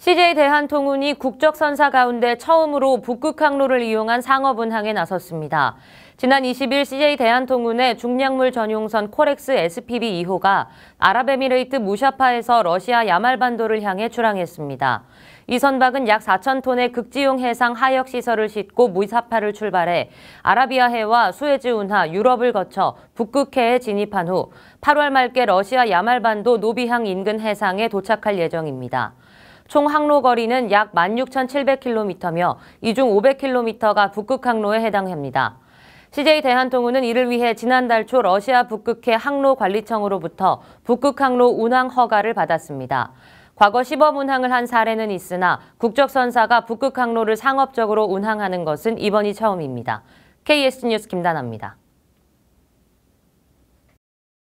CJ 대한통운이 국적선사 가운데 처음으로 북극 항로를 이용한 상업운항에 나섰습니다. 지난 20일 CJ 대한통운의 중량물 전용선 코렉스 SPB 2호가 아랍에미레이트 무샤파에서 러시아 야말반도를 향해 출항했습니다. 이 선박은 약 4천 톤의 극지용 해상 하역 시설을 싣고 무샤파를 출발해 아라비아해와 수에즈 운하 유럽을 거쳐 북극해에 진입한 후 8월 말께 러시아 야말반도 노비항 인근 해상에 도착할 예정입니다. 총 항로 거리는 약 16,700km며 이 중 500km가 북극 항로에 해당합니다. CJ 대한통운은 이를 위해 지난달 초 러시아 북극해 항로관리청으로부터 북극 항로 운항 허가를 받았습니다. 과거 시범 운항을 한 사례는 있으나 국적선사가 북극 항로를 상업적으로 운항하는 것은 이번이 처음입니다. KS 뉴스 김다나입니다.